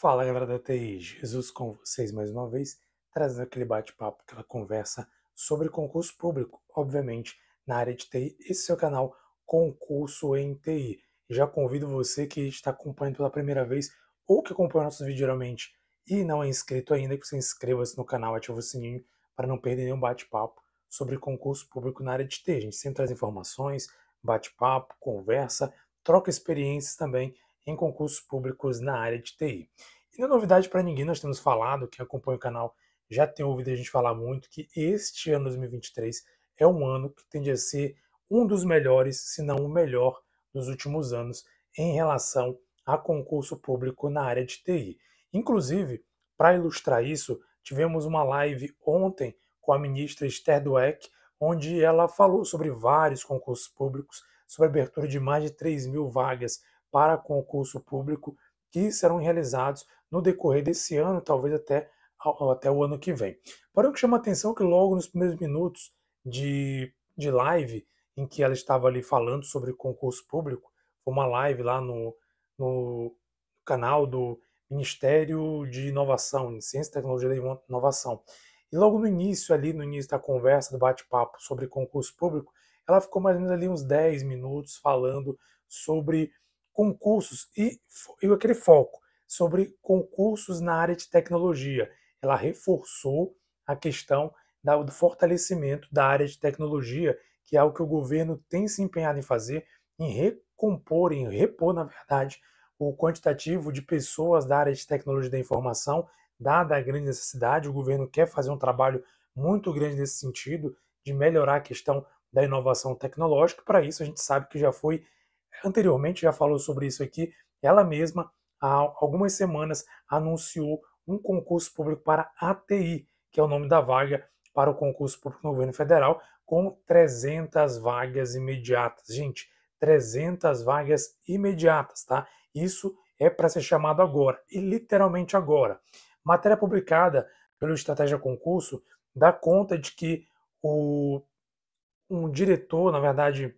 Fala galera da TI, Jesus com vocês mais uma vez, trazendo aquele bate-papo, aquela conversa sobre concurso público, obviamente, na área de TI. Esse é o canal Concurso em TI. Já convido você que está acompanhando pela primeira vez ou que acompanha nossos vídeos geralmente e não é inscrito ainda, que você inscreva-se no canal, ative o sininho para não perder nenhum bate-papo sobre concurso público na área de TI. A gente sempre traz informações, bate-papo, conversa, troca experiências também em concursos públicos na área de TI. E não é novidade para ninguém, nós temos falado, quem acompanha o canal já tem ouvido a gente falar muito, que este ano 2023 é um ano que tende a ser um dos melhores, se não o melhor, dos últimos anos em relação a concurso público na área de TI. Inclusive, para ilustrar isso, tivemos uma live ontem com a ministra Esther Dweck, onde ela falou sobre vários concursos públicos, sobre a abertura de mais de 3 mil vagas para concurso público que serão realizados no decorrer desse ano, talvez até, até o ano que vem. Porém, o que chama a atenção é que logo nos primeiros minutos de, de live, em que ela estava ali falando sobre concurso público, foi uma live lá no, no canal do Ministério de Inovação, de Ciência, Tecnologia e Inovação. E logo no início, ali no início da conversa, do bate-papo sobre concurso público, ela ficou mais ou menos ali uns 10 minutos falando sobre concursos e, e aquele foco sobre concursos na área de tecnologia. Ela reforçou a questão da, do fortalecimento da área de tecnologia, que é o que o governo tem se empenhado em fazer, em recompor, em repor, na verdade, o quantitativo de pessoas da área de tecnologia da informação, dada a grande necessidade. O governo quer fazer um trabalho muito grande nesse sentido, de melhorar a questão da inovação tecnológica. Para isso, a gente sabe que já foi anteriormente já falou sobre isso aqui, ela mesma, há algumas semanas, anunciou um concurso público para ATI, que é o nome da vaga para o concurso público no governo federal, com 300 vagas imediatas. Gente, 300 vagas imediatas, tá? Isso é para ser chamado agora, e literalmente agora. Matéria publicada pelo Estratégia Concurso dá conta de que o, um diretor, na verdade,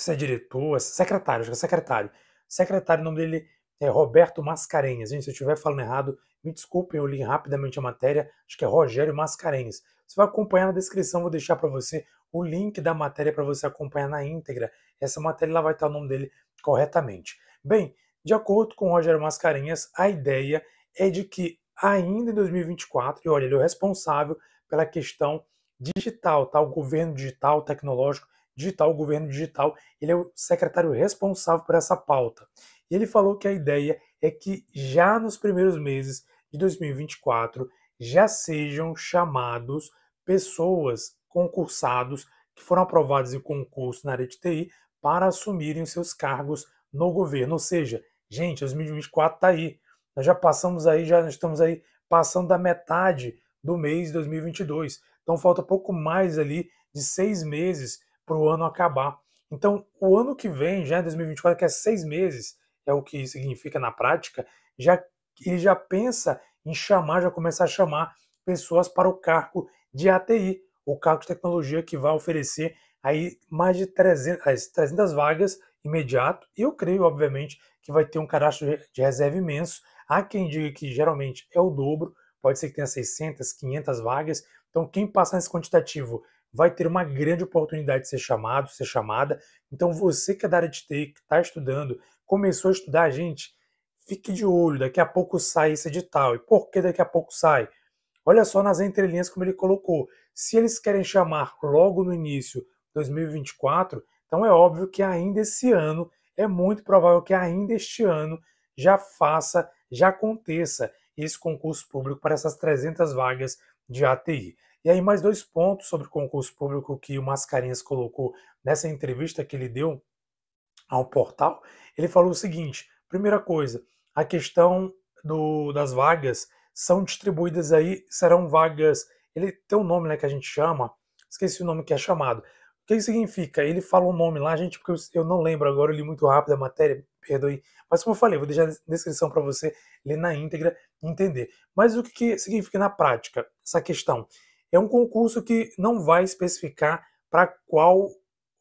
se é diretor, é secretário, acho que é secretário. Secretário, o nome dele é Roberto Mascarenhas. Gente, se eu estiver falando errado, me desculpem, eu li rapidamente a matéria, acho que é Rogério Mascarenhas. Você vai acompanhar na descrição, vou deixar para você o link da matéria para você acompanhar na íntegra. Essa matéria lá vai estar o nome dele corretamente. Bem, de acordo com o Rogério Mascarenhas, a ideia é de que ainda em 2024, e olha, ele é o responsável pela questão digital, tá? o governo digital, tecnológico, digital, o governo digital, ele é o secretário responsável por essa pauta. E ele falou que a ideia é que já nos primeiros meses de 2024 já sejam chamados pessoas concursados que foram aprovados em concurso na área de TI para assumirem os seus cargos no governo. Ou seja, gente, 2024 está aí. Nós já passamos aí, já estamos aí passando da metade do mês de 2022. Então falta pouco mais ali de seis meses para o ano acabar. Então, o ano que vem, já em 2024, que é seis meses, é o que significa na prática, já ele já pensa em chamar, já começa a chamar pessoas para o cargo de ATI, o cargo de tecnologia que vai oferecer aí mais de 300, 300 vagas imediato. E eu creio, obviamente, que vai ter um cadastro de reserva imenso. Há quem diga que geralmente é o dobro, pode ser que tenha 600, 500 vagas. Então, quem passar nesse quantitativo vai ter uma grande oportunidade de ser chamado, ser chamada. Então, você que é da área de TI, que está estudando, começou a estudar, gente, fique de olho, daqui a pouco sai esse edital. E por que daqui a pouco sai? Olha só nas entrelinhas como ele colocou. Se eles querem chamar logo no início 2024, então é óbvio que ainda esse ano, é muito provável que ainda este ano já faça, já aconteça esse concurso público para essas 300 vagas de ATI. E aí, mais dois pontos sobre o concurso público que o Mascarenhas colocou nessa entrevista que ele deu ao portal. Ele falou o seguinte: primeira coisa, a questão do, das vagas são distribuídas aí, serão vagas. Ele tem um nome né, que a gente chama, esqueci o nome que é chamado. O que significa? Ele fala o um nome lá, gente, porque eu não lembro agora, eu li muito rápido a matéria, perdoe. Mas como eu falei, vou deixar a descrição para você ler na íntegra e entender. Mas o que, que significa na prática essa questão? É um concurso que não vai especificar para qual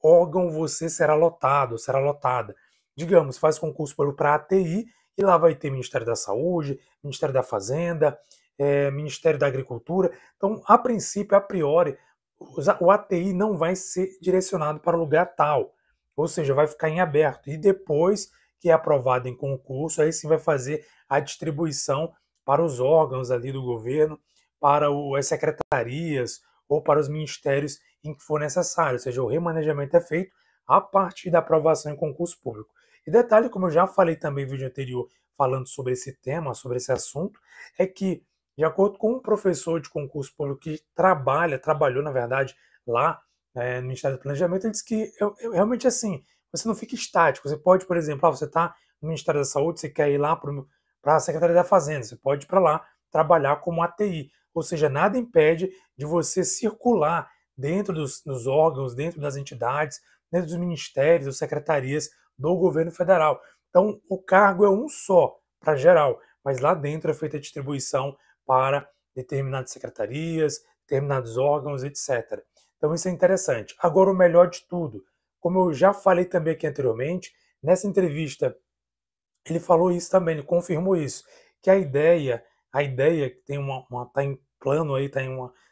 órgão você será lotado, será lotada. Digamos, faz concurso para ATI e lá vai ter Ministério da Saúde, Ministério da Fazenda, é, Ministério da Agricultura. Então, a princípio, a priori, o ATI não vai ser direcionado para lugar tal, ou seja, vai ficar em aberto. E depois que é aprovado em concurso, aí sim vai fazer a distribuição para os órgãos ali do governo para as secretarias ou para os ministérios em que for necessário, ou seja, o remanejamento é feito a partir da aprovação em concurso público. E detalhe, como eu já falei também no vídeo anterior, falando sobre esse tema, sobre esse assunto, é que, de acordo com um professor de concurso público que trabalha, trabalhou, na verdade, lá é, no Ministério do Planejamento, ele disse que eu, eu, realmente assim, você não fica estático. Você pode, por exemplo, ah, você está no Ministério da Saúde, você quer ir lá para a Secretaria da Fazenda, você pode ir para lá trabalhar como ATI ou seja, nada impede de você circular dentro dos, órgãos, dentro das entidades, dentro dos ministérios, das secretarias do governo federal. Então, o cargo é um só para geral, mas lá dentro é feita a distribuição para determinadas secretarias, determinados órgãos, etc. Então, isso é interessante. Agora, o melhor de tudo, como eu já falei também aqui anteriormente, nessa entrevista ele falou isso também, ele confirmou isso, que a ideia, a ideia que tem uma, uma tá em, plano aí, está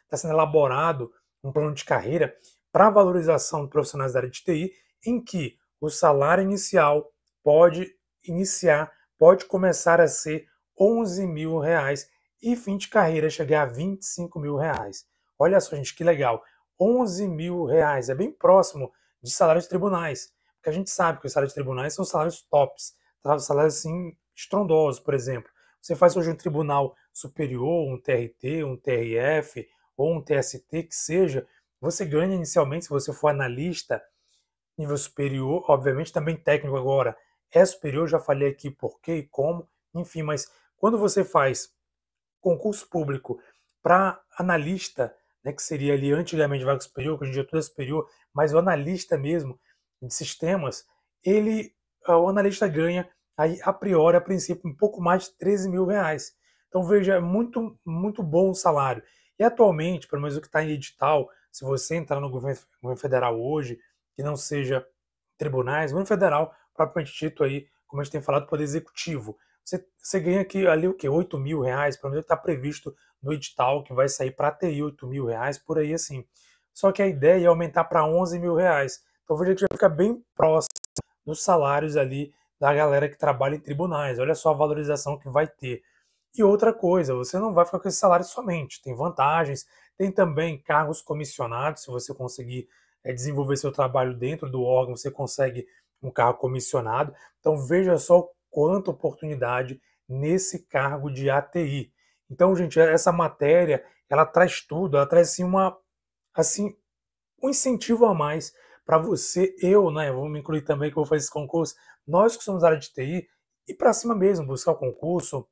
tá sendo elaborado um plano de carreira para valorização de profissionais da área de TI, em que o salário inicial pode iniciar, pode começar a ser 11 mil reais e fim de carreira chegar a 25 mil reais. Olha só, gente, que legal. 11 mil reais é bem próximo de salários tribunais, porque a gente sabe que os salários tribunais são salários tops, salários assim estrondosos, por exemplo. Você faz hoje um tribunal superior, um TRT, um TRF ou um TST que seja, você ganha inicialmente se você for analista nível superior, obviamente também técnico agora. É superior, já falei aqui por quê e como, enfim, mas quando você faz concurso público para analista, né, que seria ali antigamente vaga superior, que hoje em dia tudo é superior, mas o analista mesmo de sistemas, ele, ah, o analista ganha aí a priori, a princípio, um pouco mais de 13 mil reais. Então veja, é muito, muito bom o salário. E atualmente, pelo menos o que está em edital, se você entrar no governo, governo, federal hoje, que não seja tribunais, governo federal, propriamente dito aí, como a gente tem falado, poder executivo, você, você ganha aqui, ali o quê? 8 mil reais, pelo menos está previsto no edital, que vai sair para TI 8 mil reais, por aí assim. Só que a ideia é aumentar para 11 mil reais. Então veja que já fica bem próximo dos salários ali da galera que trabalha em tribunais. Olha só a valorização que vai ter. E outra coisa, você não vai ficar com esse salário somente, tem vantagens, tem também cargos comissionados, se você conseguir é, desenvolver seu trabalho dentro do órgão, você consegue um cargo comissionado. Então veja só quanta oportunidade nesse cargo de ATI. Então, gente, é, essa matéria, ela traz tudo, ela traz assim uma assim um incentivo a mais para você, eu, né, vou me incluir também que eu vou fazer esse concurso, nós que somos área de TI, ir para cima mesmo, buscar o concurso,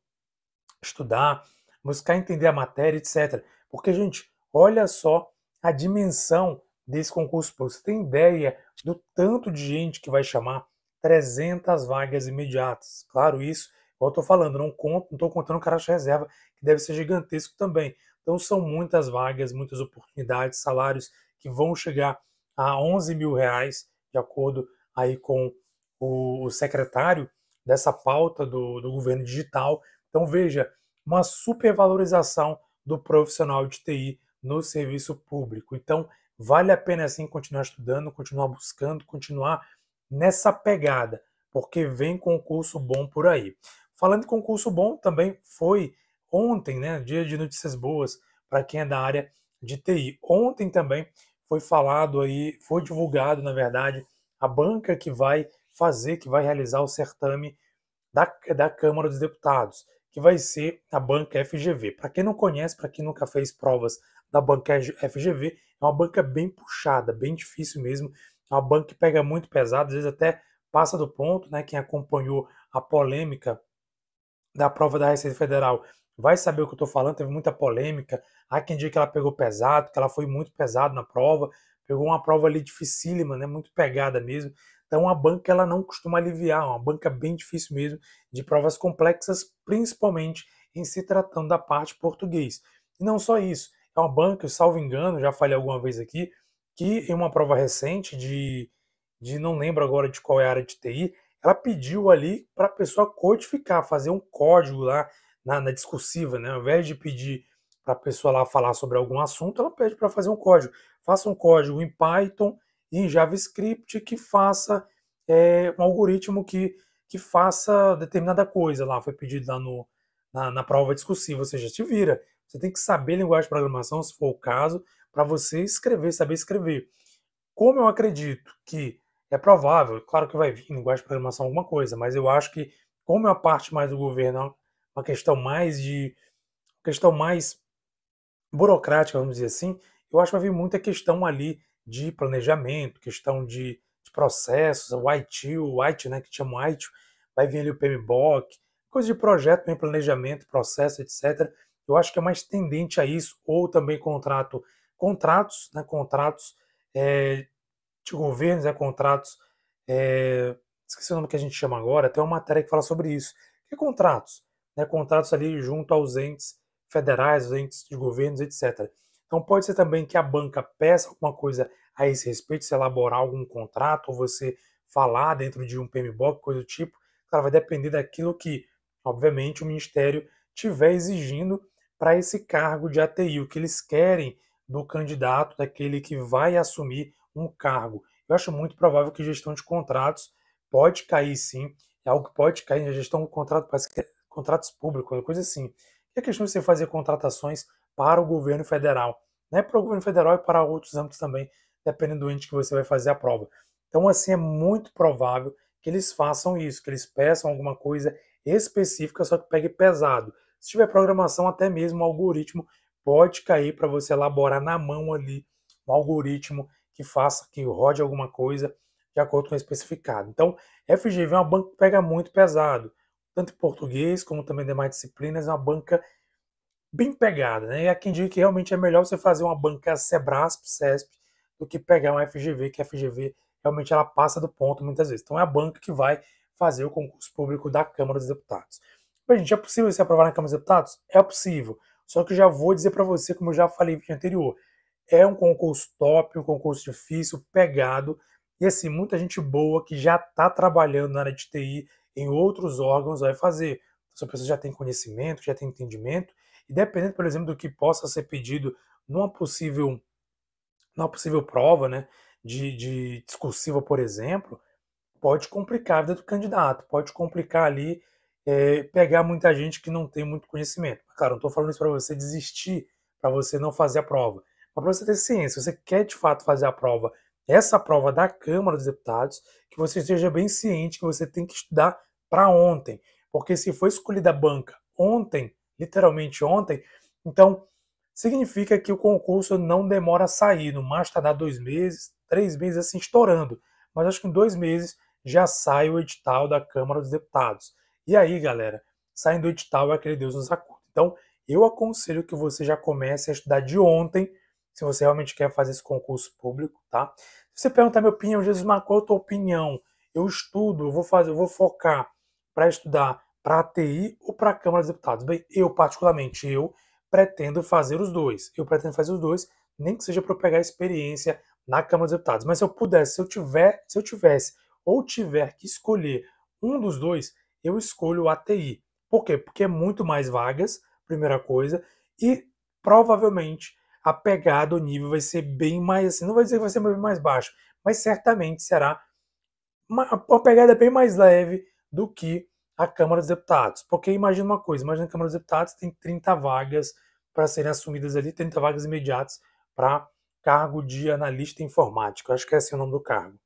estudar, buscar entender a matéria, etc. Porque, gente, olha só a dimensão desse concurso. Você tem ideia do tanto de gente que vai chamar 300 vagas imediatas. Claro, isso, eu estou falando, não conto, não estou contando o cara de reserva, que deve ser gigantesco também. Então, são muitas vagas, muitas oportunidades, salários que vão chegar a 11 mil reais, de acordo aí com o, secretário dessa pauta do, do governo digital. Então, veja, uma supervalorização do profissional de TI no serviço público. Então, vale a pena sim continuar estudando, continuar buscando, continuar nessa pegada, porque vem concurso bom por aí. Falando em concurso bom, também foi ontem, né, dia de notícias boas para quem é da área de TI. Ontem também foi falado aí, foi divulgado, na verdade, a banca que vai fazer, que vai realizar o certame da, da Câmara dos Deputados, que vai ser a banca FGV. Para quem não conhece, para quem nunca fez provas da banca FGV, é uma banca bem puxada, bem difícil mesmo, é uma banca que pega muito pesado, às vezes até passa do ponto, né? Quem acompanhou a polêmica da prova da Receita Federal vai saber o que eu estou falando, teve muita polêmica. Há quem diga que ela pegou pesado, que ela foi muito pesado na prova, pegou uma prova ali dificílima, né, muito pegada mesmo. Então a banca ela não costuma aliviar, é uma banca bem difícil mesmo de provas complexas, principalmente em se tratando da parte português. E não só isso, é uma banca, eu salvo engano, já falei alguma vez aqui, que em uma prova recente de, de não lembro agora de qual é a área de TI, ela pediu ali para a pessoa codificar, fazer um código lá na, na discursiva, né? Ao invés de pedir para a pessoa lá falar sobre algum assunto, ela pede para fazer um código. Faça um código em Python em JavaScript que faça é, um algoritmo que, que faça determinada coisa lá. Foi pedido lá no, na, na prova discursiva, ou seja, te vira. Você tem que saber linguagem de programação, se for o caso, para você escrever, saber escrever. Como eu acredito que é provável, claro que vai vir linguagem de programação alguma coisa, mas eu acho que como é a parte mais do governo, uma questão mais de questão mais burocrática, vamos dizer assim, eu acho que vai vir muita questão ali de planejamento, questão de, de processos, o IT, o IT, né, que chama o IT, vai vir ali o PMBOK, coisa de projeto, planejamento, processo, etc. Eu acho que é mais tendente a isso, ou também contrato, contratos, né, contratos é, de governos, né, contratos, é, esqueci o nome que a gente chama agora, tem uma matéria que fala sobre isso, que é contratos, né, contratos ali junto aos entes federais, entes de governos, etc. Então pode ser também que a banca peça alguma coisa a esse respeito, se elaborar algum contrato ou você falar dentro de um PMBOK, coisa do tipo. Claro, vai depender daquilo que, obviamente, o Ministério tiver exigindo para esse cargo de ATI, o que eles querem do candidato, daquele que vai assumir um cargo. Eu acho muito provável que gestão de contratos pode cair sim, é algo que pode cair na gestão de contrato, é contratos públicos, coisa assim. E a questão de você fazer contratações para o governo federal né, para o governo federal e para outros âmbitos também, dependendo do ente que você vai fazer a prova. Então, assim, é muito provável que eles façam isso, que eles peçam alguma coisa específica, só que pegue pesado. Se tiver programação, até mesmo o algoritmo pode cair para você elaborar na mão ali um algoritmo que faça, que rode alguma coisa de acordo com o especificado. Então, FGV é uma banca que pega muito pesado, tanto em português como também de demais disciplinas, é uma banca bem pegada, né? E há quem diga que realmente é melhor você fazer uma banca Sebrasp, CESP, do que pegar uma FGV, que a FGV realmente ela passa do ponto muitas vezes. Então é a banca que vai fazer o concurso público da Câmara dos Deputados. Bem, gente, é possível se aprovar na Câmara dos Deputados? É possível. Só que já vou dizer para você, como eu já falei no vídeo anterior, é um concurso top, um concurso difícil, pegado, e assim, muita gente boa que já está trabalhando na área de TI em outros órgãos vai fazer. Essa então, se a pessoa já tem conhecimento, já tem entendimento, e dependendo, por exemplo, do que possa ser pedido numa possível, numa possível prova, né, de, de discursiva, por exemplo, pode complicar a vida do candidato, pode complicar ali, é, pegar muita gente que não tem muito conhecimento. Claro, não estou falando isso para você desistir, para você não fazer a prova. Mas para você ter ciência, se você quer de fato fazer a prova, essa prova da Câmara dos Deputados, que você esteja bem ciente que você tem que estudar para ontem. Porque se for escolhida a banca ontem, literalmente ontem. Então, significa que o concurso não demora a sair, no mais tardar tá dois meses, três meses assim estourando. Mas acho que em dois meses já sai o edital da Câmara dos Deputados. E aí, galera, saindo o edital é aquele Deus nos acuda. Então, eu aconselho que você já comece a estudar de ontem, se você realmente quer fazer esse concurso público, tá? Se você perguntar minha opinião, Jesus, mas qual a tua opinião? Eu estudo, eu vou fazer, eu vou focar para estudar para a ATI ou para a Câmara dos Deputados? Bem, eu particularmente, eu pretendo fazer os dois. Eu pretendo fazer os dois, nem que seja para eu pegar experiência na Câmara dos Deputados. Mas se eu pudesse, se eu tiver, se eu tivesse ou tiver que escolher um dos dois, eu escolho a ATI. Por quê? Porque é muito mais vagas, primeira coisa, e provavelmente a pegada, o nível vai ser bem mais assim, não vai dizer que vai ser bem mais baixo, mas certamente será uma, uma pegada bem mais leve do que à Câmara dos Deputados. Porque imagina uma coisa, imagina a Câmara dos Deputados tem 30 vagas para serem assumidas ali, 30 vagas imediatas para cargo de analista informático, acho que é assim o nome do cargo.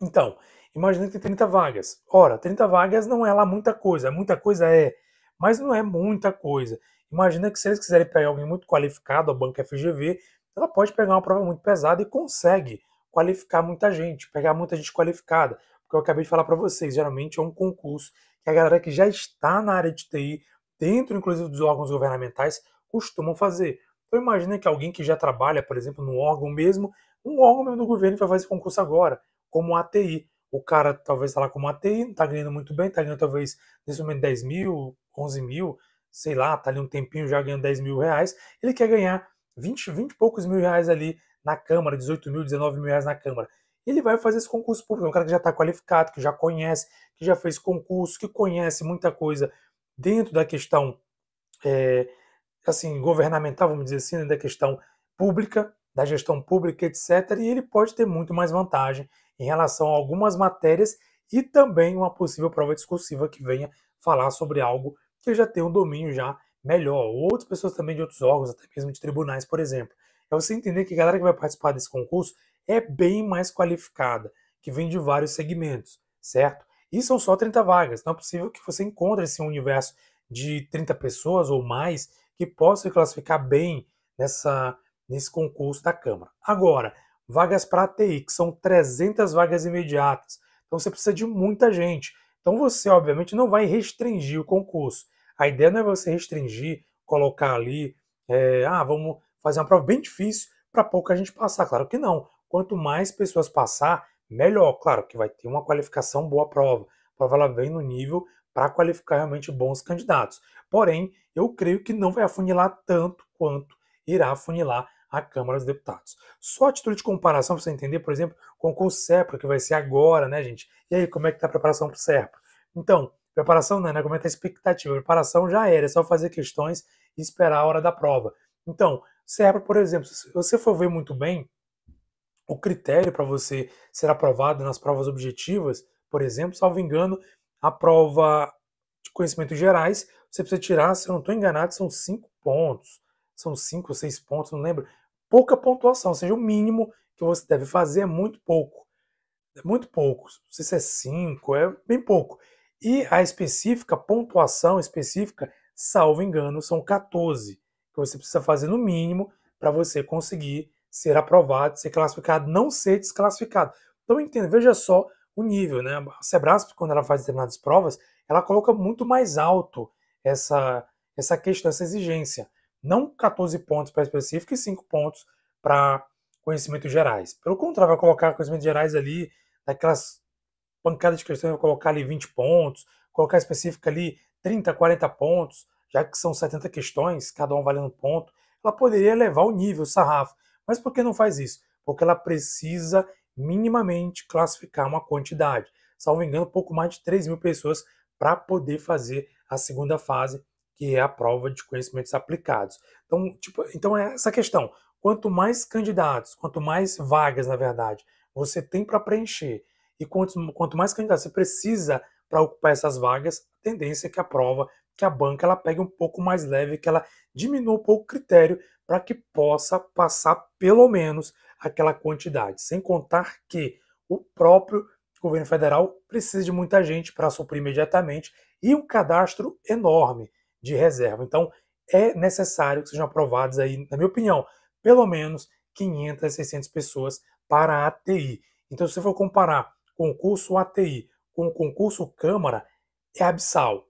Então, imagina que tem 30 vagas. Ora, 30 vagas não é lá muita coisa, muita coisa é, mas não é muita coisa. Imagina que se eles quiserem pegar alguém muito qualificado, a banca FGV, ela pode pegar uma prova muito pesada e consegue qualificar muita gente, pegar muita gente qualificada porque eu acabei de falar para vocês, geralmente é um concurso que a galera que já está na área de TI, dentro inclusive dos órgãos governamentais, costumam fazer. Então imagina que alguém que já trabalha, por exemplo, no órgão mesmo, um órgão mesmo do governo vai fazer concurso agora, como ATI. O cara talvez está lá como ATI, não está ganhando muito bem, está ganhando talvez nesse momento 10 mil, 11 mil, sei lá, está ali um tempinho já ganhando 10 mil reais, ele quer ganhar 20, 20 e poucos mil reais ali na Câmara, 18 mil, 19 mil reais na Câmara ele vai fazer esse concurso público. É um cara que já está qualificado, que já conhece, que já fez concurso, que conhece muita coisa dentro da questão é, assim governamental, vamos dizer assim, né, da questão pública, da gestão pública, etc. E ele pode ter muito mais vantagem em relação a algumas matérias e também uma possível prova discursiva que venha falar sobre algo que já tem um domínio já melhor. Outras pessoas também de outros órgãos, até mesmo de tribunais, por exemplo. É você entender que a galera que vai participar desse concurso é bem mais qualificada, que vem de vários segmentos, certo? E são só 30 vagas, não é possível que você encontre esse assim, universo de 30 pessoas ou mais que possa classificar bem nessa, nesse concurso da Câmara. Agora, vagas para TI, que são 300 vagas imediatas, então você precisa de muita gente. Então você, obviamente, não vai restringir o concurso. A ideia não é você restringir, colocar ali, é, ah, vamos fazer uma prova bem difícil para pouca gente passar. Claro que não. Quanto mais pessoas passar, melhor. Claro que vai ter uma qualificação boa a prova. A prova ela vem no nível para qualificar realmente bons candidatos. Porém, eu creio que não vai afunilar tanto quanto irá afunilar a Câmara dos Deputados. Só a título de comparação, para você entender, por exemplo, com o CEPRO, que vai ser agora, né, gente? E aí, como é que está a preparação para o CEPRO? Então, preparação não, né? Como é que é a expectativa? A preparação já era, é só fazer questões e esperar a hora da prova. Então, CEPRO, por exemplo, se você for ver muito bem, o critério para você ser aprovado nas provas objetivas, por exemplo, salvo engano, a prova de conhecimentos gerais, você precisa tirar, se eu não estou enganado, são cinco pontos. São cinco ou seis pontos, não lembro. Pouca pontuação, ou seja, o mínimo que você deve fazer é muito pouco. É muito pouco. Não sei se é cinco, é bem pouco. E a específica, pontuação específica, salvo engano, são 14 que você precisa fazer no mínimo para você conseguir ser aprovado, ser classificado, não ser desclassificado. Então, entenda, veja só o nível, né? A Sebrasp, quando ela faz determinadas provas, ela coloca muito mais alto essa, essa questão, essa exigência. Não 14 pontos para específico e 5 pontos para conhecimentos gerais. Pelo contrário, vai colocar conhecimentos gerais ali, naquelas pancadas de questões, vai colocar ali 20 pontos, colocar específica ali 30, 40 pontos, já que são 70 questões, cada um valendo um ponto. Ela poderia elevar o nível, o sarrafo. Mas por que não faz isso? Porque ela precisa minimamente classificar uma quantidade, salvo engano, pouco mais de 3 mil pessoas para poder fazer a segunda fase, que é a prova de conhecimentos aplicados. Então, tipo, então é essa questão. Quanto mais candidatos, quanto mais vagas, na verdade, você tem para preencher, e quanto, quanto mais candidatos você precisa para ocupar essas vagas, a tendência é que a prova que a banca ela pegue um pouco mais leve, que ela diminua um pouco o critério para que possa passar pelo menos aquela quantidade. Sem contar que o próprio governo federal precisa de muita gente para suprir imediatamente e um cadastro enorme de reserva. Então, é necessário que sejam aprovadas aí, na minha opinião, pelo menos 500 600 pessoas para a ATI. Então, se você for comparar concurso ATI com o concurso Câmara, é abissal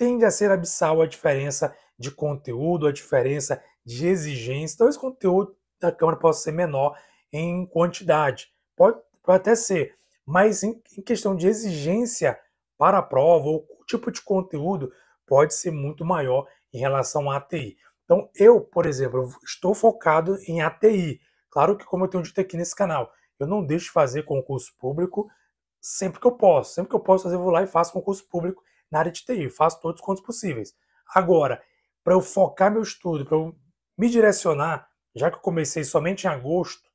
tende a ser abissal a diferença de conteúdo, a diferença de exigência. Talvez então, o conteúdo da Câmara possa ser menor em quantidade. Pode, pode até ser, mas em, em questão de exigência para a prova ou tipo de conteúdo pode ser muito maior em relação à ATI. Então, eu, por exemplo, estou focado em ATI. Claro que, como eu tenho dito aqui nesse canal, eu não deixo de fazer concurso público sempre que eu posso. Sempre que eu posso fazer, eu vou lá e faço concurso público na área de TI, faço todos os contos possíveis. Agora, para eu focar meu estudo, para eu me direcionar, já que eu comecei somente em agosto,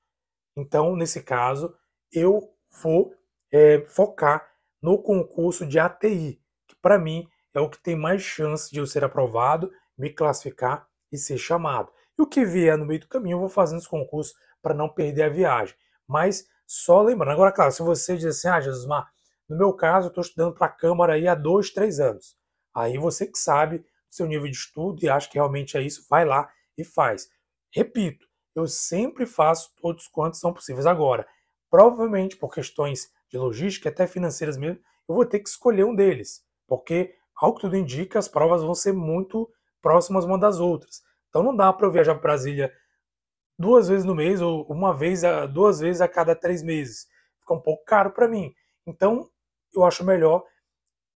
então, nesse caso, eu vou é, focar no concurso de ATI, que para mim é o que tem mais chance de eu ser aprovado, me classificar e ser chamado. E o que vier no meio do caminho, eu vou fazendo os concursos para não perder a viagem. Mas só lembrando, agora, claro, se você diz assim, ah, Jesus Mar, no meu caso, eu estou estudando para a Câmara aí há dois, três anos. Aí você que sabe o seu nível de estudo e acha que realmente é isso, vai lá e faz. Repito, eu sempre faço todos quantos são possíveis. Agora, provavelmente por questões de logística, até financeiras mesmo, eu vou ter que escolher um deles, porque, ao que tudo indica, as provas vão ser muito próximas uma das outras. Então não dá para eu viajar para Brasília duas vezes no mês ou uma vez, duas vezes a cada três meses. Fica um pouco caro para mim. Então eu acho melhor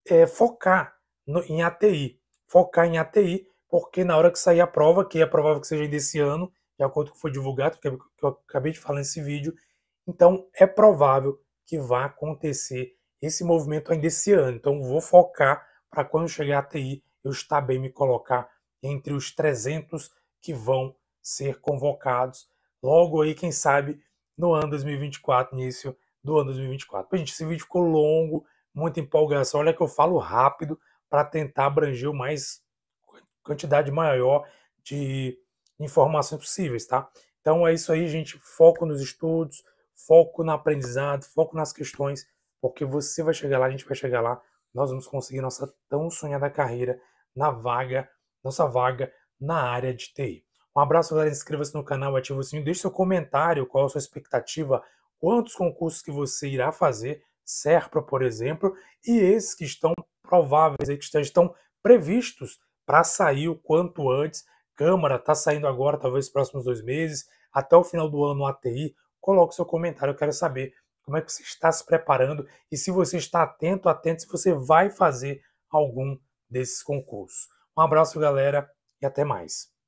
é, focar no, em ATI. Focar em ATI, porque na hora que sair a prova, que é provável que seja ainda esse ano, de acordo com o que foi divulgado, é que eu acabei de falar nesse vídeo, então é provável que vá acontecer esse movimento ainda esse ano. Então vou focar para quando chegar a ATI, eu estar bem me colocar entre os 300 que vão ser convocados. Logo aí, quem sabe, no ano 2024, início do ano 2024. Gente, esse vídeo ficou longo, muita empolgação. Olha que eu falo rápido para tentar abranger o mais quantidade maior de informações possíveis, tá? Então é isso aí, gente. Foco nos estudos, foco no aprendizado, foco nas questões, porque você vai chegar lá, a gente vai chegar lá. Nós vamos conseguir nossa tão sonhada carreira na vaga, nossa vaga na área de TI. Um abraço, galera. Inscreva-se no canal, ative o sininho, deixe seu comentário, qual a sua expectativa quantos concursos que você irá fazer, SERPRA, por exemplo, e esses que estão prováveis, que estão previstos para sair o quanto antes. Câmara está saindo agora, talvez próximos dois meses, até o final do ano, ATI. Coloque seu comentário, eu quero saber como é que você está se preparando e se você está atento, atento, se você vai fazer algum desses concursos. Um abraço, galera, e até mais.